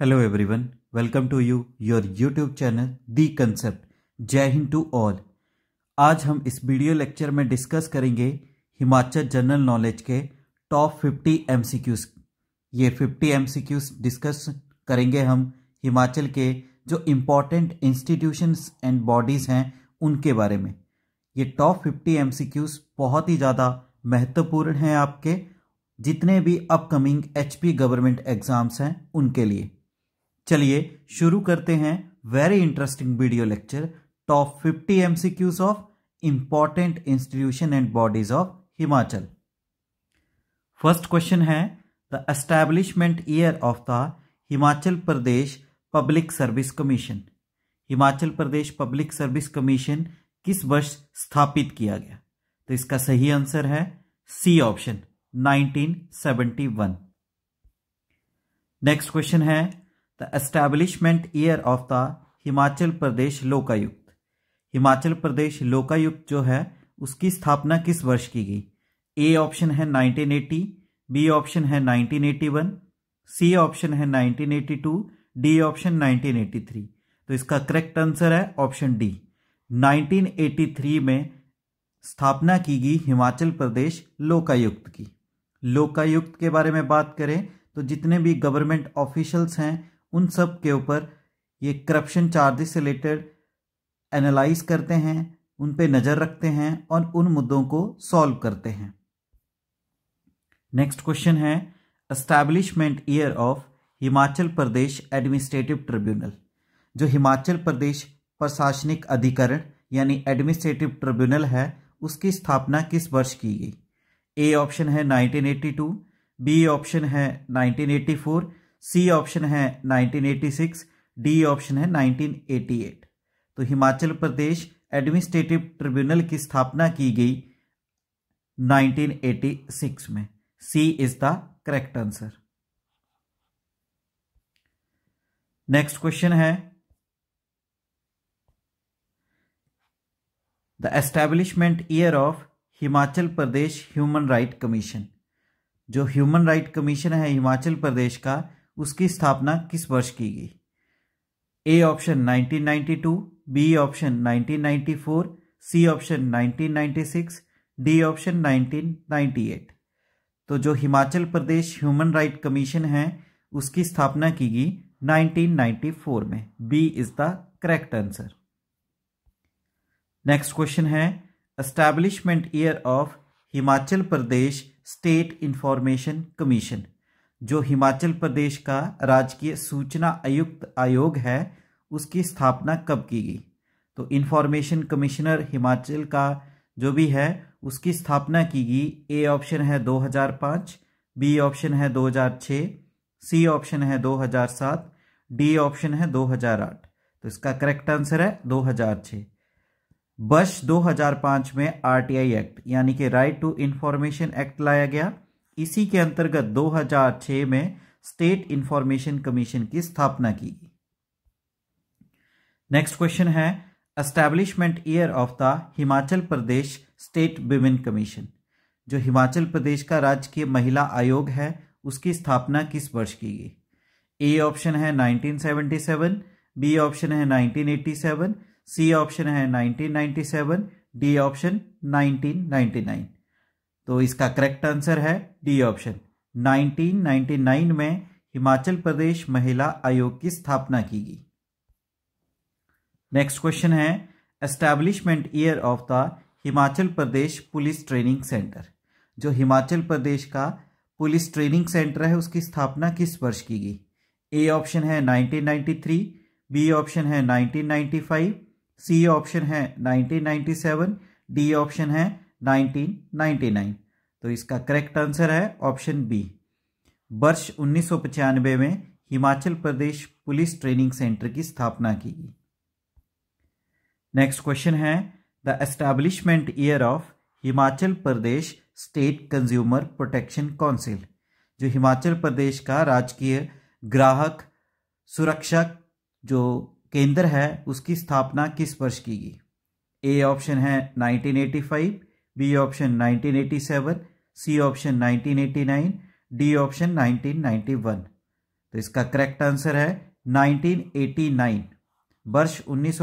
Hello everyone welcome to you your YouTube channel the concept जय Hind to all आज हम इस वीडियो लेक्चर में डिस्कस करेंगे हिमाचल जनरल नॉलेज के टॉप 50 एमसीक्यूज ये 50 एमसीक्यूज डिस्कस करेंगे हम हिमाचल के जो इम्पोर्टेंट इंस्टीट्यूशंस एंड बॉडीज़ हैं उनके बारे में ये टॉप फिफ्टी एम बहुत ही ज़्यादा महत्वपूर्ण हैं आपके जितने भी अपकमिंग एचपी गवर्नमेंट एग्ज़ाम्स हैं उनके लिए चलिए शुरू करते हैं very interesting video lecture top 50 MCQs of important institution and bodies of Himachal first question है the establishment year of the Himachal Pradesh public service commission Himachal Pradesh public service commission किस वर्ष स्थापित किया गया तो इसका सही आंसर है सी ऑप्शन 1971 नेक्स्ट क्वेश्चन है the establishment year of the Himachal Pradesh Lokayukta Himachal Pradesh Lokayukta जो है उसकी स्थापना किस वर्ष की गई ए ऑप्शन है 1980, बी ऑप्शन है 1981, सी ऑप्शन है 1982, डी ऑप्शन 1983। तो इसका करेक्ट आंसर है ऑप्शन डी 1983 में स्थापना की गई हिमाचल प्रदेश लोकायुक्त की लोकायुक्त के बारे में बात करें तो जितने भी गवर्नमेंट ऑफिशल्स हैं उन सब के ऊपर ये करप्शन चार्जेस से रिलेटेड एनालाइज करते हैं उन पे नज़र रखते हैं और उन मुद्दों को सॉल्व करते हैं नेक्स्ट क्वेश्चन है establishment year of Himachal Pradesh administrative tribunal जो हिमाचल प्रदेश प्रशासनिक अधिकरण यानी एडमिनिस्ट्रेटिव ट्रिब्यूनल है उसकी स्थापना किस वर्ष की गई ए ऑप्शन है 1982 बी ऑप्शन है 1984 सी ऑप्शन है 1986, डी ऑप्शन है 1988। तो हिमाचल प्रदेश एडमिनिस्ट्रेटिव ट्रिब्यूनल की स्थापना की गई 1986 में C is the correct answer next question है the establishment year of Himachal Pradesh human right commission जो ह्यूमन राइट कमीशन है हिमाचल प्रदेश का उसकी स्थापना किस वर्ष की गई A option 1992, B option 1994, C option 1996, D option 1998। तो जो Himachal Pradesh human right commission है उसकी स्थापना की गई 1994 में B is the correct answer next question है establishment year of Himachal Pradesh state information commission जो हिमाचल प्रदेश का राजकीय सूचना आयुक्त आयोग है उसकी स्थापना कब की गई तो इन्फॉर्मेशन कमिश्नर हिमाचल का जो भी है उसकी स्थापना की गई ए ऑप्शन है 2005 बी ऑप्शन है 2006 सी ऑप्शन है 2007 डी ऑप्शन है 2008 तो इसका करेक्ट आंसर है 2006 वर्ष दो में आरटीआई एक्ट यानी कि राइट टू इंफॉर्मेशन एक्ट लाया गया इसी के अंतर्गत 2006 में स्टेट इंफॉर्मेशन कमीशन की स्थापना की गई नेक्स्ट क्वेश्चन है establishment year of the Himachal Pradesh state women commission जो हिमाचल प्रदेश का राजकीय महिला आयोग है उसकी स्थापना किस वर्ष की गई ए ऑप्शन है 1977, बी ऑप्शन है 1987, सी ऑप्शन है 1997, डी ऑप्शन 1999 तो इसका करेक्ट आंसर है डी ऑप्शन 1999 में हिमाचल प्रदेश महिला आयोग की स्थापना की गई नेक्स्ट क्वेश्चन है establishment year of the Himachal Pradesh police training centre जो हिमाचल प्रदेश का पुलिस ट्रेनिंग सेंटर है उसकी स्थापना किस वर्ष की गई ए ऑप्शन है 1993 बी ऑप्शन है 1995 सी ऑप्शन है 1997 डी ऑप्शन है 1999 तो इसका करेक्ट आंसर है ऑप्शन बी वर्ष उन्नीस में Himachal Pradesh police training centre की स्थापना की गई नेक्स्ट क्वेश्चन है the establishment year of Himachal Pradesh state consumer protection council जो हिमाचल प्रदेश का राजकीय ग्राहक सुरक्षा जो केंद्र है उसकी स्थापना किस वर्ष की गई ए ऑप्शन है 1985 B option 1987, C option 1989, D option 1991. तो इसका करेक्ट आंसर है 1989. वर्ष उन्नीस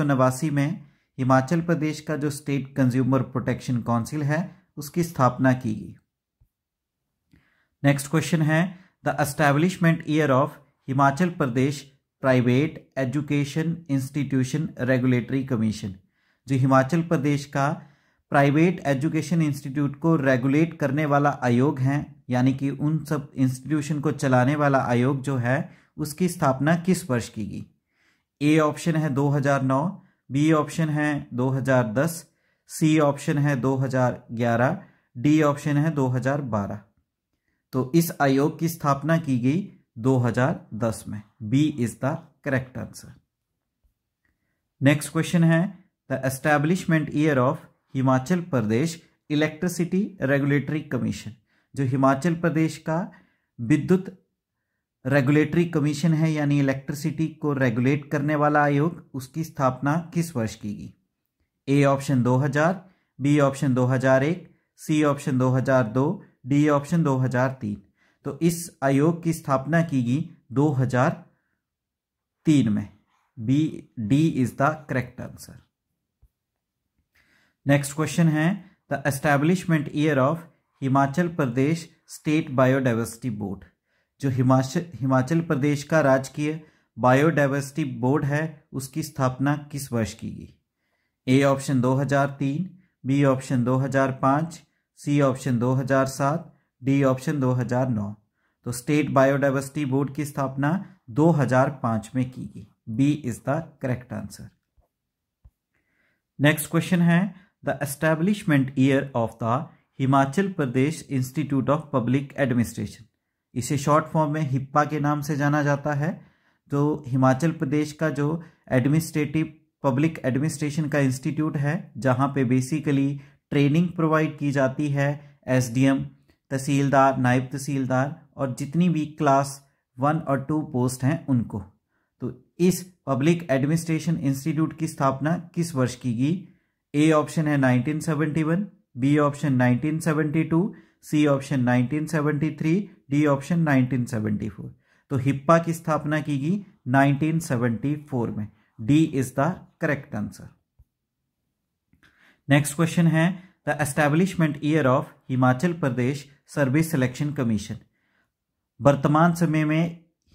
में हिमाचल प्रदेश का जो स्टेट कंज्यूमर प्रोटेक्शन काउंसिल है उसकी स्थापना की गई नेक्स्ट क्वेश्चन है the establishment year of Himachal Pradesh private education institution regulatory commission जो हिमाचल प्रदेश का प्राइवेट एजुकेशन इंस्टीट्यूट को रेगुलेट करने वाला आयोग है यानी कि उन सब इंस्टीट्यूशन को चलाने वाला आयोग जो है उसकी स्थापना किस वर्ष की गई ए ऑप्शन है 2009 बी ऑप्शन है 2010 सी ऑप्शन है 2011 डी ऑप्शन है 2012 तो इस आयोग की स्थापना की गई 2010 में B is the correct answer next question है the establishment year of Himachal Pradesh electricity regulatory commission जो हिमाचल प्रदेश का विद्युत रेगुलेटरी कमीशन है यानी इलेक्ट्रिसिटी को रेगुलेट करने वाला आयोग उसकी स्थापना किस वर्ष की गई A option 2000, B option 2001, C option 2002, D option 2003 तो इस आयोग की स्थापना की गई 2003 में B D is the correct answer next question है the establishment year of Himachal Pradesh state biodiversity board जो हिमाचल हिमाचल प्रदेश का राजकीय बायोडाइवर्सिटी बोर्ड है उसकी स्थापना किस वर्ष की गई A option 2003, B option 2005, C option 2007, D option 2009। तो स्टेट बायोडाइवर्सिटी बोर्ड की स्थापना 2005 में की गई B is the correct answer next question है the establishment year of the Himachal Pradesh institute of public administration इसे शॉर्ट फॉर्म में हिप्पा के नाम से जाना जाता है तो हिमाचल प्रदेश का जो एडमिनिस्ट्रेटिव पब्लिक एडमिनिस्ट्रेशन का इंस्टीट्यूट है जहाँ पे बेसिकली ट्रेनिंग प्रोवाइड की जाती है एसडीएम तहसीलदार नायब तहसीलदार और जितनी भी क्लास वन और टू पोस्ट हैं उनको तो इस पब्लिक एडमिनिस्ट्रेशन इंस्टीट्यूट की स्थापना किस वर्ष की गई ए ऑप्शन है 1971, B option 1972, C option 1973, D option 1974. तो हिप्पा की स्थापना की गई 1974 में D is the correct answer next question है the establishment year of Himachal Pradesh service selection commission वर्तमान समय में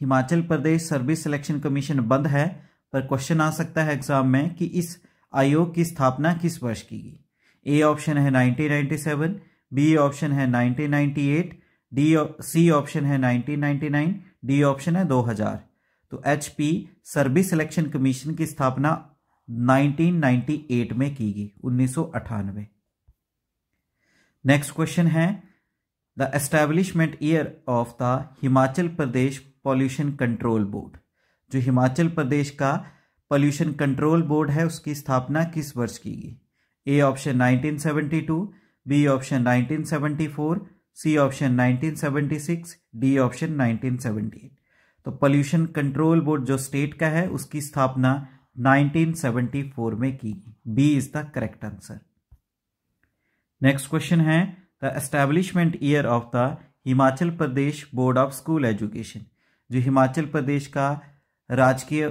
Himachal Pradesh service selection commission बंद है पर क्वेश्चन आ सकता है एग्जाम में कि इस आयोग की स्थापना किस वर्ष की गई ए ऑप्शन है 1997, बी ऑप्शन है 1998, डी सी ऑप्शन है 1999, डी ऑप्शन है 2000। तो H P service selection commission की स्थापना 1998 में की गई उन्नीस नेक्स्ट क्वेश्चन है the establishment year of the Himachal Pradesh pollution control board जो हिमाचल प्रदेश का पॉल्यूशन कंट्रोल बोर्ड है उसकी स्थापना किस वर्ष की गई A option 1972 B option 1974 C option 1976 D option 1978 तो पॉल्यूशन कंट्रोल बोर्ड जो स्टेट का है उसकी स्थापना 1974 में की गई B is the correct answer next question है the establishment year of the Himachal Pradesh board of school education जो हिमाचल प्रदेश का राजकीय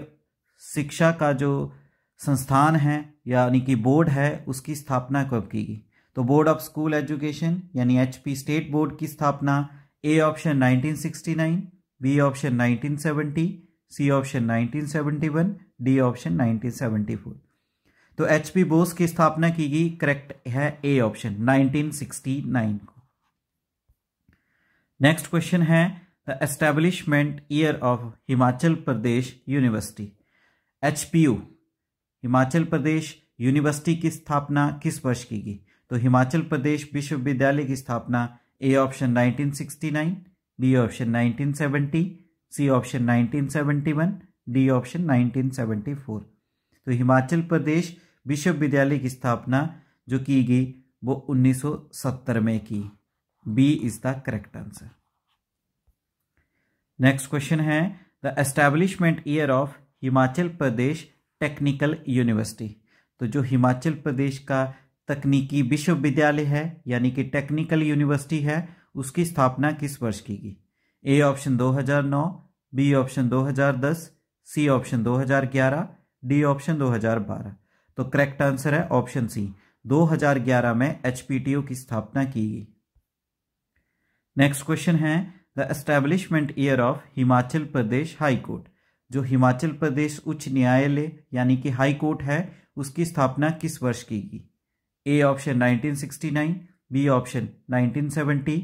शिक्षा का जो संस्थान है यानी कि बोर्ड है उसकी स्थापना कब की गई तो बोर्ड ऑफ स्कूल एजुकेशन यानी एचपी स्टेट बोर्ड की स्थापना A option 1969, B option 1970, C option 1971, D option 1974। तो एच पी बोस की स्थापना की गई करेक्ट है ए ऑप्शन 1969 को नेक्स्ट क्वेश्चन है the establishment year of Himachal Pradesh university H Himachal Pradesh university की स्थापना किस वर्ष की गई तो हिमाचल प्रदेश विश्वविद्यालय की स्थापना A option 1969, B option 1970, C option 1971, D option 1974। तो हिमाचल प्रदेश विश्वविद्यालय की स्थापना जो की गई वो 1970 में की B is the correct answer next question है the establishment year of Himachal Pradesh technical university तो जो हिमाचल प्रदेश का तकनीकी विश्वविद्यालय है यानी कि टेक्निकल यूनिवर्सिटी है उसकी स्थापना किस वर्ष की गई A option 2009, B option 2010, C option 2011, D option 2012। तो करेक्ट आंसर है ऑप्शन सी 2011 में एच की स्थापना की गई नेक्स्ट क्वेश्चन है the establishment year of Himachal Pradesh high court जो हिमाचल प्रदेश उच्च न्यायालय यानी कि हाई कोर्ट है उसकी स्थापना किस वर्ष की गई A option 1969, B option 1970,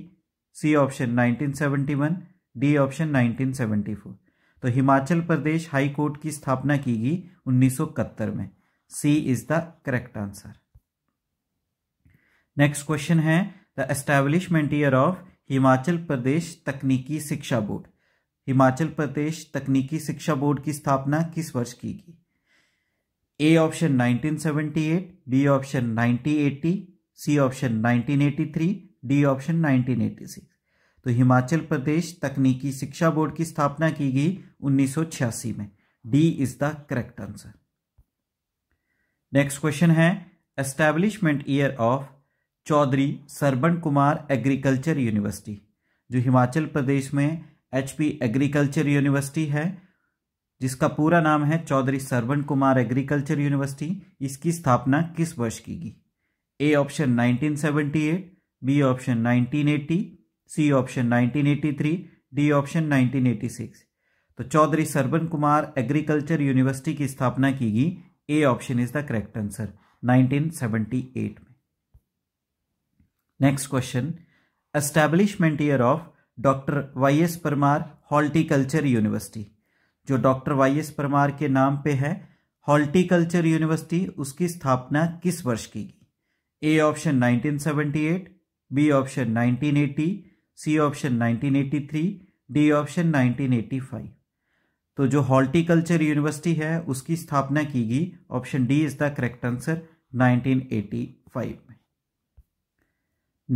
C option 1971, D option 1974। तो हिमाचल प्रदेश हाई कोर्ट की स्थापना की गई उन्नीस में C is the correct answer next question है the establishment year of Himachal Pradesh तकनीकी शिक्षा बोर्ड हिमाचल प्रदेश तकनीकी शिक्षा बोर्ड की स्थापना किस वर्ष की गई A option 1978, B option 1980, C option 1983, D option 1986। तो हिमाचल प्रदेश तकनीकी शिक्षा बोर्ड की स्थापना की गई 1986 में D is the correct answer next question है establishment year of Chaudhary सरबन Kumar agriculture university जो हिमाचल प्रदेश में एचपी एग्रीकल्चर यूनिवर्सिटी है जिसका पूरा नाम है चौधरी सरवण कुमार एग्रीकल्चर यूनिवर्सिटी इसकी स्थापना किस वर्ष की गई A option 1978, B option 1980, C option 1983, D option 1986। तो चौधरी सरवन कुमार एग्रीकल्चर यूनिवर्सिटी की स्थापना की गई A option is the correct answer 1978 में next question establishment year of doctor Y S Parmar horticulture university जो डॉक्टर वाई एस परमार के नाम पे है हॉर्टिकल्चर यूनिवर्सिटी उसकी स्थापना किस वर्ष की गई A option 1978, B option 1980, C option 1983, D option 1985। तो जो हॉर्टिकल्चर यूनिवर्सिटी है उसकी स्थापना की गई option D is the correct answer 1985 में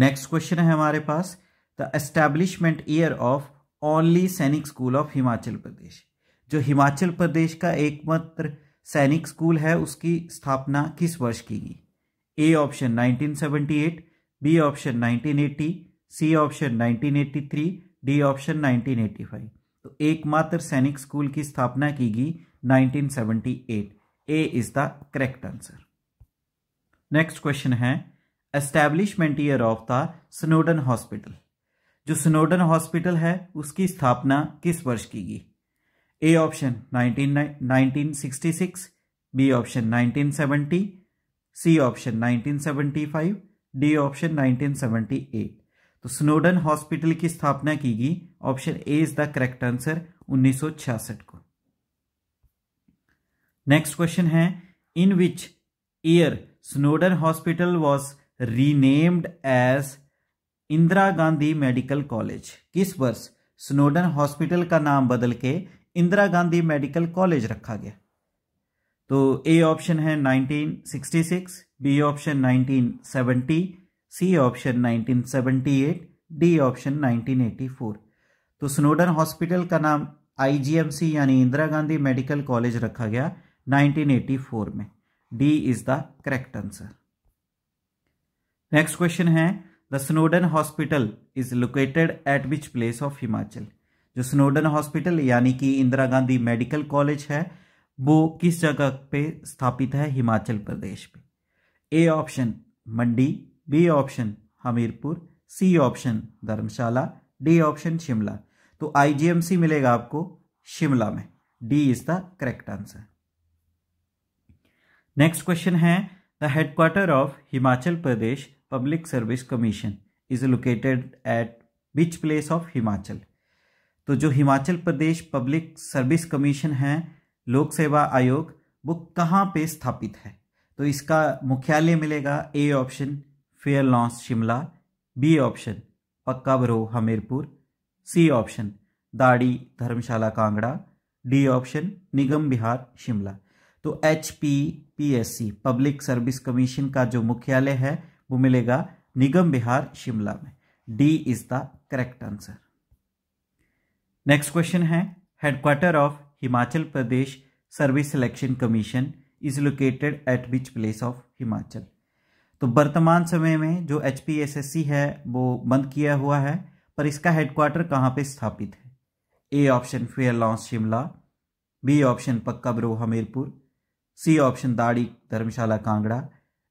नेक्स्ट क्वेश्चन है हमारे पास the establishment year of only Sainik school of Himachal Pradesh जो हिमाचल प्रदेश का एकमात्र सैनिक स्कूल है उसकी स्थापना किस वर्ष की गई A option 1978, B option 1980, C option 1983, D option 1985। तो एकमात्र सैनिक स्कूल की स्थापना की गई 1978। A is the correct answer next question है establishment year of the Snowdon hospital जो स्नोडन हॉस्पिटल है उसकी स्थापना किस वर्ष की गई A option 1966, B option 1970, C option 1975, D option 1978। तो स्नोडन हॉस्पिटल की स्थापना की गई option A is the correct answer 1966 को नेक्स्ट क्वेश्चन है in which year Snowdon hospital was renamed as Indira Gandhi medical college किस वर्ष स्नोडन हॉस्पिटल का नाम बदल के इंदिरा गांधी मेडिकल कॉलेज रखा गया तो ए ऑप्शन है 1966, B option 1970, C option 1978, D option 1984। तो स्नोडन हॉस्पिटल का नाम आईजीएमसी यानी इंदिरा गांधी मेडिकल कॉलेज रखा गया 1984 में D is the correct answer next question है the Snowdon hospital is located at which place of Himachal जो स्नोडन हॉस्पिटल यानी कि इंदिरा गांधी मेडिकल कॉलेज है वो किस जगह पे स्थापित है हिमाचल प्रदेश में A option Mandi B option Hamirpur C option Dharamshala D option Shimla तो आईजीएमसी मिलेगा आपको शिमला में D is the correct answer next question है the headquarter of Himachal Pradesh public service commission is located at which place of Himachal तो जो Himachal Pradesh public service commission है लोक सेवा आयोग वो कहाँ पे स्थापित है तो इसका मुख्यालय मिलेगा A option fair lawns Shimla B option Pakka Baro Hamirpur C option Dari Dharamshala Kangra D option Nigam Vihar Shimla तो H P P S C public service commission का जो मुख्यालय है वो मिलेगा निगम बिहार शिमला में D is the correct answer next question है headquarter of Himachal Pradesh service selection commission is located at which place of Himachal तो वर्तमान समय में जो एच है वो बंद किया हुआ है पर इसका हेडक्वार्टर कहाँ पे स्थापित है A option fair lawns Shimla B option Pakka Bro Hamirpur C option Dari Dharamshala Kangra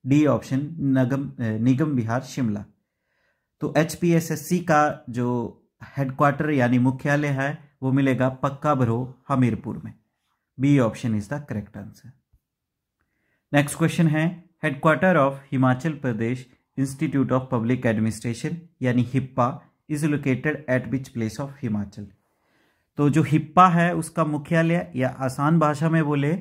D option नगम निगम बिहार शिमला तो एच का जो हेडक्वार्टर यानी मुख्यालय है वो मिलेगा पक्का भरो हमीरपुर में B option is the correct answer next question है headquarter of Himachal Pradesh institute of public administration यानी HIPA is located at which place of Himachal तो जो हिप्पा है उसका मुख्यालय या आसान भाषा में बोले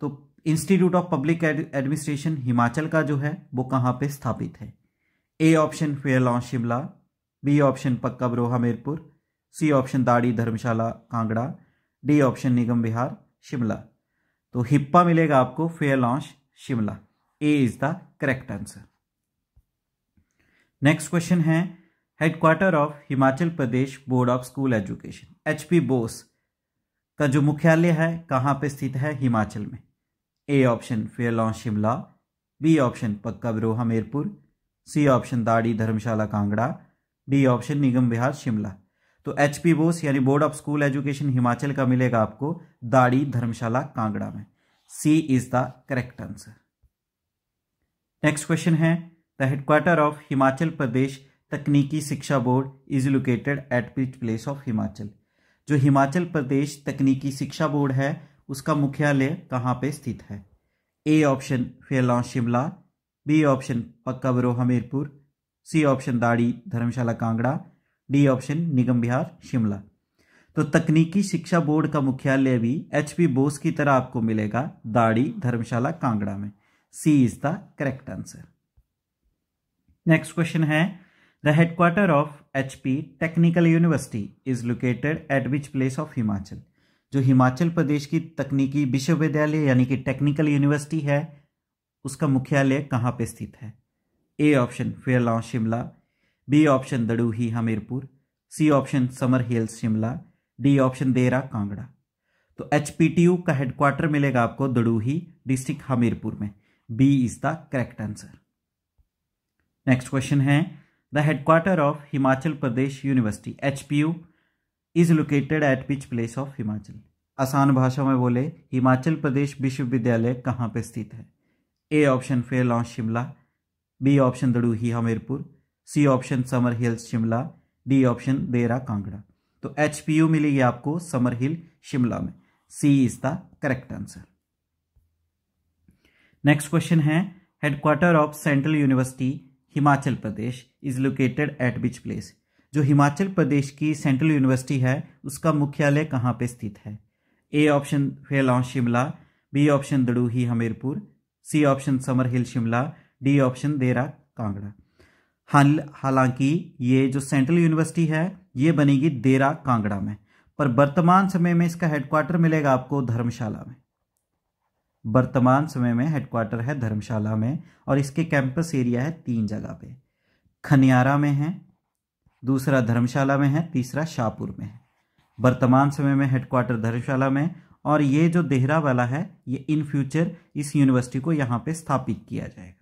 तो institute of public administration Himachal का जो है वो कहाँ पे स्थापित है A option Fairlawn Shimla B option Pakka Baroha Hamirpur C option Dari Dharamshala Kangra D option Nigam Vihar Shimla तो हिप्पा मिलेगा आपको Fairlawns Shimla A is the correct answer next question है headquarter of Himachal Pradesh board of school education HP BOSE का जो मुख्यालय है कहाँ पे स्थित है हिमाचल में A option Fairlawns Shimla B option Pakka Viroh Hamirpur C option Dari Dharamshala Kangra D option Nigam Vihar Shimla तो एच पी बोस यानी board of school education Himachal का मिलेगा आपको दाड़ी धर्मशाला कांगड़ा में C is the correct answer next question है the headquarter of Himachal Pradesh तकनीकी शिक्षा board is located at which place of Himachal जो हिमाचल प्रदेश तकनीकी शिक्षा बोर्ड है उसका मुख्यालय कहाँ पे स्थित है ए ऑप्शन फेला Shimla B option Pakka Baro Hamirpur C option Dari Dharamshala Kangra D option Nigam Vihar Shimla तो तकनीकी शिक्षा बोर्ड का मुख्यालय भी एच पी बोस की तरह आपको मिलेगा दाढ़ी धर्मशाला कांगड़ा में C is the correct answer next question है the headquarter of H P technical university is located at which place of Himachal जो हिमाचल प्रदेश की तकनीकी विश्वविद्यालय यानी कि टेक्निकल यूनिवर्सिटी है उसका मुख्यालय कहाँ पे स्थित है A option Fairlawn Shimla B option Daruhi Hamirpur C option Summer Hills Shimla D option Dera Kangra तो एच का हेडक्वार्टर मिलेगा आपको दड़ूही डिस्ट्रिक्ट हमीरपुर में B is the correct answer next question है the headquarter of Himachal Pradesh university H is located at which place of Himachal आसान भाषा में बोले हिमाचल प्रदेश विश्वविद्यालय कहाँ पर स्थित है A option Fairlawns Shimla B option Daruhi Hamirpur C option Summer Hills Shimla D option Dera Kangra तो एच पी यू मिलेगी आपको समर हिल शिमला में C is the correct answer next question है headquarter of central university Himachal Pradesh is located at which place जो हिमाचल प्रदेश की सेंट्रल यूनिवर्सिटी है उसका मुख्यालय कहाँ पे स्थित है A option Fairlawn Shimla B option Daruhi Hamirpur C option Summer Hill Shimla D option Dera Kangra हाल हालांकि ये जो सेंट्रल यूनिवर्सिटी है ये बनेगी देरा कांगड़ा में पर वर्तमान समय में इसका हेडक्वार्टर मिलेगा आपको धर्मशाला में वर्तमान समय में हेडक्वार्टर है धर्मशाला में और इसके कैंपस एरिया है तीन जगह पे खनियारा में है दूसरा धर्मशाला में है तीसरा शाहपुर में है वर्तमान समय में हेडक्वार्टर धर्मशाला में और ये जो देहरा वाला है ये इन फ्यूचर इस यूनिवर्सिटी को यहाँ पे स्थापित किया जाएगा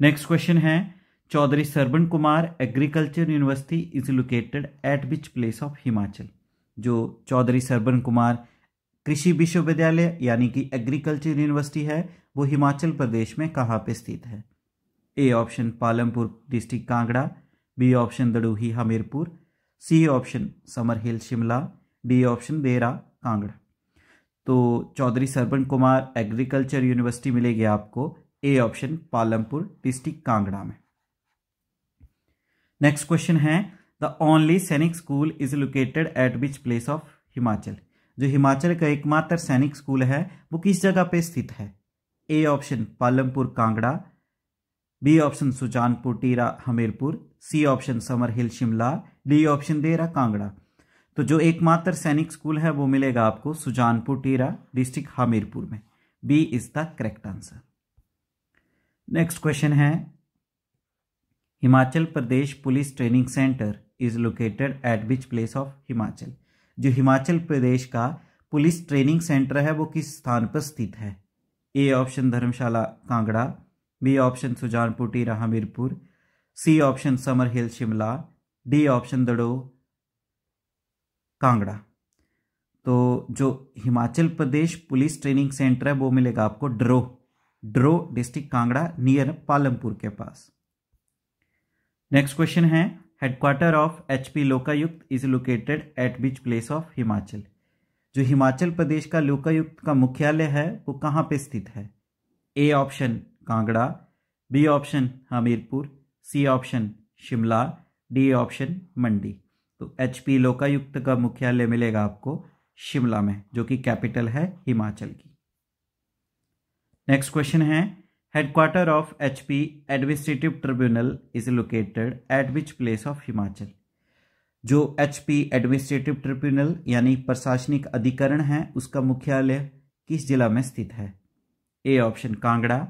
नेक्स्ट क्वेश्चन है Chaudhary सरबन Kumar agriculture university is located at which place of Himachal जो चौधरी सरवण कुमार कृषि विश्वविद्यालय यानी कि एग्रीकल्चर यूनिवर्सिटी है वो हिमाचल प्रदेश में कहाँ पे स्थित है A option Palampur district Kangra B option Daruhi Hamirpur C option Summer Hill Shimla D option Dera Kangra तो चौधरी सरवन कुमार एग्रीकल्चर यूनिवर्सिटी मिलेगी आपको A option Palampur district Kangra में नेक्स्ट क्वेश्चन है the only Sainik school is located at which place of Himachal जो हिमाचल का एकमात्र सैनिक स्कूल है वो किस जगह पे स्थित है A option Palampur Kangra B option Sujanpur Tihra Hamirpur C option Summer Hill Shimla D option Dera Kangra तो जो एकमात्र सैनिक स्कूल है वो मिलेगा आपको सुजानपुर टीरा डिस्ट्रिक्ट हमीरपुर में B is the correct answer next question है Himachal Pradesh police training centre is located at which place of Himachal जो हिमाचल प्रदेश का पुलिस ट्रेनिंग सेंटर है वो किस स्थान पर स्थित है A option Dharamshala Kangra B option Sujanpur Tihra C option Summer Hill Shimla D option Daroh Kangra तो जो Himachal Pradesh police training centre है वो मिलेगा आपको ड्रो ड्रो डिस्ट्रिक्ट कांगड़ा नियर पालमपुर के पास नेक्स्ट क्वेश्चन है headquarter of HP Lokayukta is located at which place of Himachal जो हिमाचल प्रदेश का लोकायुक्त का मुख्यालय है वो कहाँ पे स्थित है A option Kangra B option Hamirpur C option Shimla D option Mandi तो एच पी लोकायुक्त का मुख्यालय मिलेगा आपको शिमला में जो कि कैपिटल है हिमाचल की नेक्स्ट क्वेश्चन है headquarter of H P administrative tribunal is located at which place of Himachal जो एच पी एडमिनिस्ट्रेटिव ट्रिब्यूनल यानी प्रशासनिक अधिकरण है उसका मुख्यालय किस जिला में स्थित है A option Kangra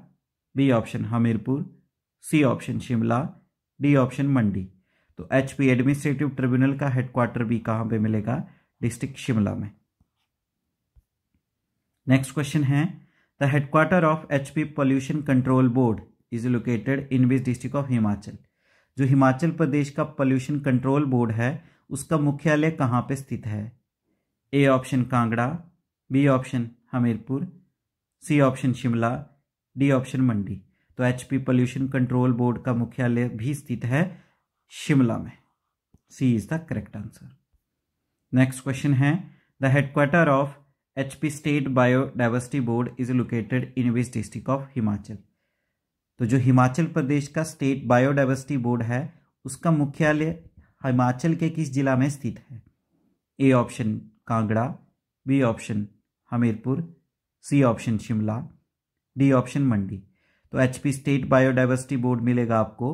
B option Hamirpur C option Shimla D option Mandi तो एच पी एडमिनिस्ट्रेटिव ट्रिब्यूनल का हेडक्वार्टर भी कहाँ पे मिलेगा डिस्ट्रिक्ट शिमला में नेक्स्ट क्वेश्चन है the headquarter of H P pollution control board is located in which district of Himachal जो हिमाचल प्रदेश का पॉल्यूशन कंट्रोल बोर्ड है उसका मुख्यालय कहाँ पे स्थित है A option Kangra B option Hamirpur C option Shimla D option Mandi तो एचपी पोल्यूशन कंट्रोल बोर्ड का मुख्यालय भी स्थित है शिमला में C is the correct answer next question है the headquarter of H P state biodiversity board is located in which district of Himachal तो जो हिमाचल प्रदेश का स्टेट बायोडाइवर्सिटी बोर्ड है उसका मुख्यालय हिमाचल के किस जिला में स्थित है A option Kangra B option Hamirpur C option Shimla D option Mandi तो एचपी स्टेट बायोडाइवर्सिटी बोर्ड मिलेगा आपको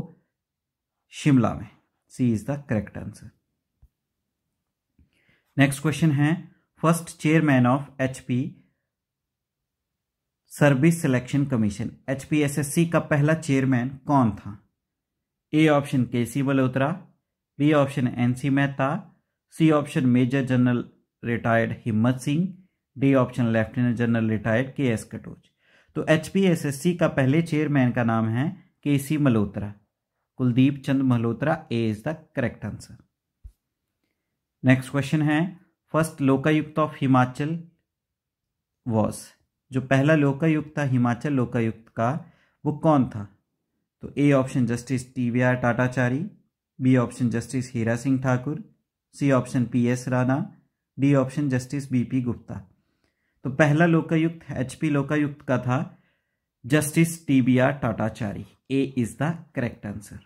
शिमला में C is the correct answer next question है first chairman of HP service selection commission HPSSC का पहला चेयरमैन कौन था A option K C Balhotra B option N C Mehta C option major general retired Himmat Singh D option lieutenant general retired K S Katoch तो H का पहले chairman का नाम है K C Malhotra Kuldeep Chand Malhotra A is the correct answer next question है first Lokayukta of Himachal was जो पहला लोकायुक्त था हिमाचल लोकायुक्त का वो कौन था तो A option justice T V R Tatachari B option justice Hira Singh Thakur C option P S Rana D option justice B P Gupta तो पहला लोकायुक्त एचपी लोकायुक्त का था justice T B R Tatachari A is the correct answer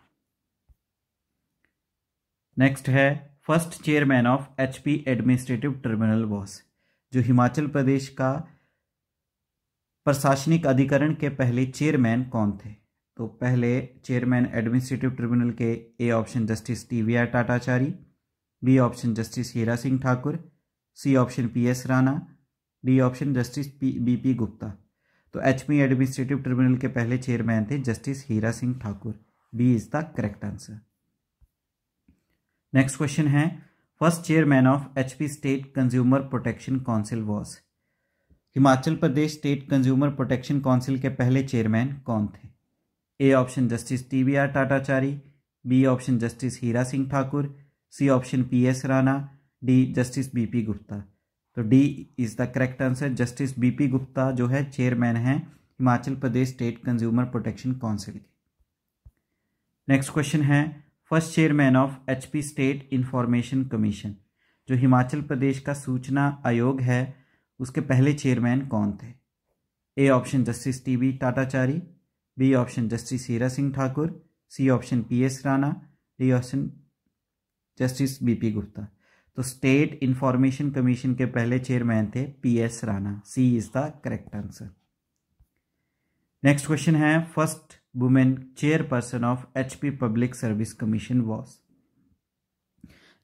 next है first chairman of HP administrative tribunal was जो हिमाचल प्रदेश का प्रशासनिक अधिकरण के पहले चेयरमैन कौन थे तो पहले चेयरमैन एडमिनिस्ट्रेटिव ट्रिब्यूनल के A option justice T V R Tatachari B option justice Hira Singh Thakur C option P S Rana D option justice B P Gupta तो एचपी एडमिनिस्ट्रेटिव ट्रिब्यूनल के पहले चेयरमैन थे justice Hira Singh Thakur B is the correct answer next question है first chairman of H P state consumer protection council was Himachal Pradesh state consumer protection council के पहले chairman कौन थे A option justice T V R Tatachari B option justice Hira Singh Thakur C option P S Rana D justice B P Gupta तो D is the correct answer justice BP Gupta जो है chairman है Himachal Pradesh state consumer protection council के next question है first chairman of HP state information commission जो हिमाचल प्रदेश का सूचना आयोग है उसके पहले चेयरमैन कौन थे A option justice T B Tatachari B option justice Hira Singh Thakur C option P S Rana D option justice BP Gupta तो स्टेट इंफॉर्मेशन कमीशन के पहले चेयरमैन थे P S Rana C is the correct answer next question है first women chairperson of HP public service commission was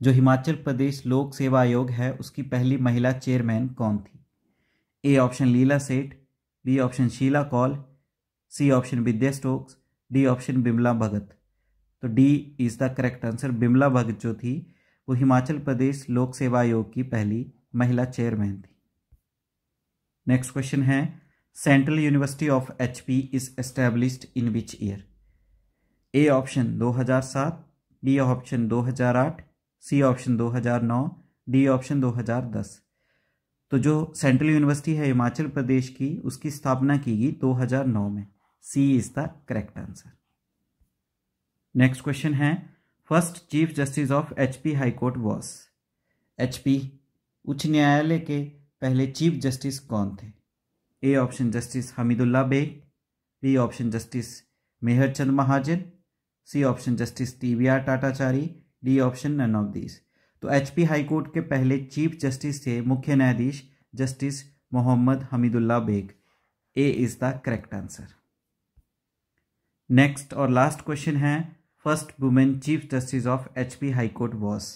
जो हिमाचल प्रदेश लोक सेवा आयोग है उसकी पहली महिला चेयरमैन कौन थी A option Leela Seth B option Sheela Kaul C option Vidya Stokes D option Bimla Bhagat तो D is the correct answer Bimla Bhagat जो थी वो हिमाचल प्रदेश लोक सेवा आयोग की पहली महिला चेयरमैन थी नेक्स्ट क्वेश्चन है central university of H P is established in which year A option 2007 B option 2008 C option 2009 D option 2010 तो जो सेंट्रल यूनिवर्सिटी है हिमाचल प्रदेश की उसकी स्थापना की गई 2009 में C is the correct answer next question है first chief justice of HP high court was HP उच्च न्यायालय के पहले चीफ जस्टिस कौन थे A option justice Hamidullah Beg B option justice Mehar Chand Mahajan C option justice T V R Tatachari D option none of these तो HP high court के पहले chief justice थे मुख्य न्यायाधीश justice Mohammad Hamidullah Beg A is the correct answer next और last question है first women chief justice of H P high court was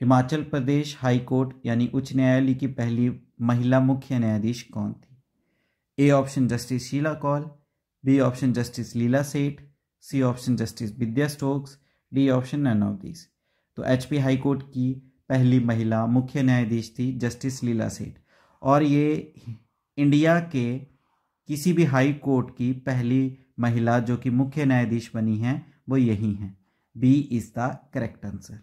Himachal Pradesh high court यानी उच्च न्यायालय की पहली महिला मुख्य न्यायाधीश कौन थी A option justice Sheila Kaul B option justice Leela Seth C option justice Vidya Stokes D option none of this तो एच पी हाई कोर्ट की पहली महिला मुख्य न्यायाधीश थी जस्टिस लीला सेठ और ये इंडिया के किसी भी हाई कोर्ट की पहली महिला जो कि मुख्य न्यायाधीश बनी हैं वो यही हैं B is the correct answer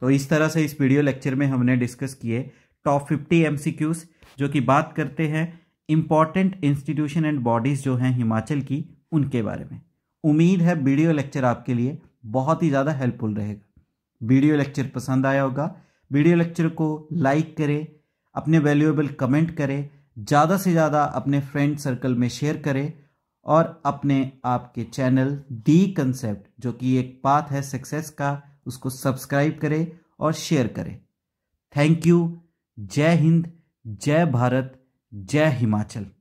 तो इस तरह से इस वीडियो लेक्चर में हमने डिस्कस किए टॉप फिफ्टी एम जो कि बात करते हैं इम्पॉर्टेंट इंस्टीट्यूशन एंड बॉडीज़ जो हैं हिमाचल की उनके बारे में उम्मीद है वीडियो लेक्चर आपके लिए बहुत ही ज़्यादा हेल्पफुल रहेगा वीडियो लेक्चर पसंद आया होगा वीडियो लेक्चर को लाइक करें अपने वैल्यूएबल कमेंट करें ज़्यादा से ज़्यादा अपने फ्रेंड सर्कल में शेयर करें और अपने आपके चैनल दी कंसेप्ट जो कि एक पाथ है सक्सेस का उसको सब्सक्राइब करें और शेयर करें थैंक यू जय हिंद जय भारत जय हिमाचल